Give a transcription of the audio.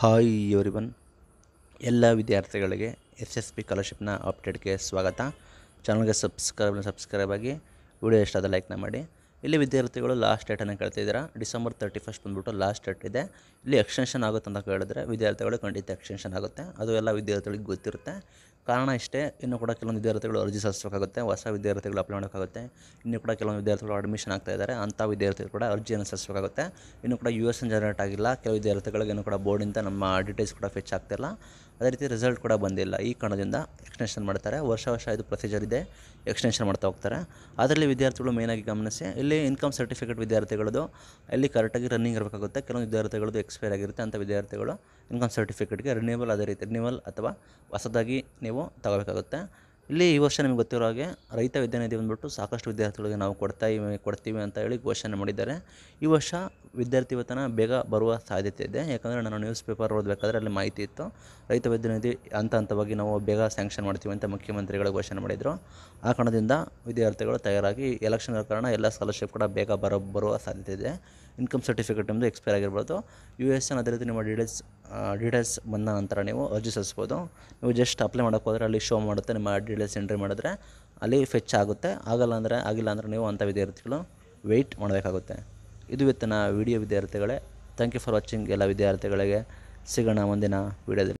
hi everyone ಎಲ್ಲ ವಿದ್ಯಾರ್ಥಿಗಳಿಗೆ S S P ಸ್ಕಾಲರ್ಶಿಪ್ನ ಅಪ್ಡೇಟ್ಗೆ ಸ್ವಾಗತ ಚಾನಲ್ಗೆ ಸಬ್ಸ್ಕ್ರೈಬ್ ಸಬ್ಸ್ಕ್ರೈಬ್ ಆಗಿ ವಿಡಿಯೋ ಇಷ್ಟಾದ ಲೈಕ್ನ ಮಾಡಿ ಇಲ್ಲಿ ವಿದ್ಯಾರ್ಥಿಗಳು ಲಾಸ್ಟ್ ಡೇಟನ್ನು ಕೇಳ್ತಿದ್ದೀರಾ ಡಿಸೆಂಬರ್ ತರ್ಟಿ ಫಸ್ಟ್ ಬಂದುಬಿಟ್ಟು ಲಾಸ್ಟ್ ಡೇಟ್ ಇದೆ ಇಲ್ಲಿ ಎಕ್ಸ್ಟೆನ್ಷನ್ ಆಗುತ್ತೆ ಅಂತ ಕೇಳಿದ್ರೆ ವಿದ್ಯಾರ್ಥಿಗಳು ಖಂಡಿತ ಎಕ್ಸ್ಟೆನ್ಷನ್ ಆಗುತ್ತೆ ಅದು ಎಲ್ಲ ವಿದ್ಯಾರ್ಥಿಗಳಿಗೆ ಗೊತ್ತಿರುತ್ತೆ ಕಾರಣ ಇಷ್ಟೇ ಇನ್ನೂ ಕೂಡ ಕೆಲವೊಂದು ವಿದ್ಯಾರ್ಥಿಗಳು ಅರ್ಜಿ ಸಲ್ಲಿಸಬೇಕಾಗುತ್ತೆ ಹೊಸ ವಿದ್ಯಾರ್ಥಿಗಳು ಅಪ್ಲೈ ಮಾಡೋಕ್ಕಾಗುತ್ತೆ ಇನ್ನೂ ಕೂಡ ಕೆಲವೊಂದು ವಿದ್ಯಾರ್ಥಿಗಳು ಅಡ್ಮಿಷನ್ ಆಗ್ತಾ ಇದ್ದಾರೆ ಅಂಥ ವಿದ್ಯಾರ್ಥಿಗಳು ಕೂಡ ಅರ್ಜಿಯನ್ನು ಸಲ್ಲಿಸಬೇಕಾಗುತ್ತೆ ಇನ್ನೂ ಕೂಡ ಯು ಎಸ್ ಎನ್ ಜನರೇಟ್ ಆಗಿಲ್ಲ ಕೆಲವು ವಿದ್ಯಾರ್ಥಿಗಳಿಗೆ ಇನ್ನೂ ಕೂಡ ಬೋರ್ಡಿಂದ ನಮ್ಮ ಡೀಟೇಲ್ಸ್ ಕೂಡ ಫೆಚ್ ಆಗ್ತಿಲ್ಲ ಅದೇ ರೀತಿ ರಿಸಲ್ಟ್ ಕೂಡ ಬಂದಿಲ್ಲ ಈ ಕಾರಣದಿಂದ ಎಕ್ಸ್ಟೆನ್ಷನ್ ಮಾಡ್ತಾರೆ ವರ್ಷ ವರ್ಷ ಇದು ಪ್ರೊಸೀಜರ್ ಇದೆ ಎಕ್ಸ್ಟೆನ್ಷನ್ ಮಾಡ್ತಾ ಹೋಗ್ತಾರೆ ಅದರಲ್ಲಿ ವಿದ್ಯಾರ್ಥಿಗಳು ಮೇಯ್ನಾಗಿ ಗಮನಿಸಿ ಇಲ್ಲಿ ಇನ್ಕಮ್ ಸರ್ಟಿಫಿಕೇಟ್ ವಿದ್ಯಾರ್ಥಿಗಳದು ಇಲ್ಲಿ ಕರೆಕ್ಟಾಗಿ ರನ್ನಿಂಗ್ ಇರಬೇಕಾಗುತ್ತೆ ಕೆಲವೊಂದು ವಿದ್ಯಾರ್ಥಿಗಳದು ಎಕ್ಸ್ಪೈರ್ ಆಗಿರುತ್ತೆ ಅಂಥ ವಿದ್ಯಾರ್ಥಿಗಳು ಇನ್ಕಮ್ ಸರ್ಟಿಫಿಕೇಟ್ಗೆ ರಿನ್ಯೂವಲ್ ಅದೇ ರೀತಿ ರಿನ್ಯೂವಲ್ ಅಥವಾ ಹೊಸದಾಗಿ ನೀವು ತಗೋಬೇಕಾಗುತ್ತೆ ಇಲ್ಲಿ ಈ ವರ್ಷ ನಿಮ್ಗೆ ಗೊತ್ತಿರೋ ಹಾಗೆ ರೈತ ವಿದ್ಯಾನಿಧಿ ಬಂದ್ಬಿಟ್ಟು ಸಾಕಷ್ಟು ವಿದ್ಯಾರ್ಥಿಗಳಿಗೆ ನಾವು ಕೊಡ್ತಾ ಕೊಡ್ತೀವಿ ಅಂತ ಹೇಳಿ ಘೋಷಣೆ ಮಾಡಿದ್ದಾರೆ ಈ ವರ್ಷ ವಿದ್ಯಾರ್ಥಿ ವೇತನ ಬೇಗ ಬರುವ ಸಾಧ್ಯತೆ ಇದೆ ಯಾಕಂದರೆ ನಾನು ನ್ಯೂಸ್ ಪೇಪರ್ ಓದಬೇಕಾದ್ರೆ ಅಲ್ಲಿ ಮಾಹಿತಿ ಇತ್ತು ರೈತ ವಿದ್ಯಾನಿಧಿ ಹಂತ ಹಂತವಾಗಿ ನಾವು ಬೇಗ ಸ್ಯಾಂಕ್ಷನ್ ಮಾಡ್ತೀವಿ ಅಂತ ಮುಖ್ಯಮಂತ್ರಿಗಳು ಘೋಷಣೆ ಮಾಡಿದರು ಆ ಕಾರಣದಿಂದ ವಿದ್ಯಾರ್ಥಿಗಳು ತಯಾರಾಗಿ ಎಲೆಕ್ಷನ್ ಕಾರಣ ಎಲ್ಲ ಸ್ಕಾಲರ್ಶಿಪ್ ಕೂಡ ಬೇಗ ಬರೋ ಬರುವ ಸಾಧ್ಯತೆ ಇದೆ ಇನ್ಕಮ್ ಸರ್ಟಿಫಿಕೇಟ್ ನಿಮ್ಮದು ಎಕ್ಸ್ಪೈರ್ ಆಗಿರ್ಬೋದು ಯು ಎಸ್ ಎನ್ ಅದೇ ರೀತಿ ನಿಮ್ಮ ಡೀಟೇಲ್ಸ್ ಡೀಟೇಲ್ಸ್ ಬಂದ ನಂತರ ನೀವು ಅರ್ಜಿ ಸಲ್ಲಿಸ್ಬೋದು ನೀವು ಜಸ್ಟ್ ಅಪ್ಲೈ ಮಾಡೋಕ್ಕೆ ಹೋದರೆ ಅಲ್ಲಿ ಶೋ ಮಾಡುತ್ತೆ ನಿಮ್ಮ ಡೀಟೇಲ್ಸ್ ಎಂಟ್ರಿ ಮಾಡಿದ್ರೆ ಅಲ್ಲಿ ಫೆಚ್ ಆಗುತ್ತೆ ಆಗಲ್ಲ ಅಂದರೆ ಆಗಿಲ್ಲ ಅಂದರೆ ನೀವು ಅಂಥ ವಿದ್ಯಾರ್ಥಿಗಳು ವೆಯ್ಟ್ ಮಾಡಬೇಕಾಗುತ್ತೆ ಇದು ಇವತ್ತಿನ ವಿಡಿಯೋ ವಿದ್ಯಾರ್ಥಿಗಳೇ ಥ್ಯಾಂಕ್ ಯು ಫಾರ್ ವಾಚಿಂಗ್ ಎಲ್ಲ ವಿದ್ಯಾರ್ಥಿಗಳಿಗೆ ಸಿಗೋಣ ಮುಂದಿನ ವೀಡಿಯೋದಲ್ಲಿ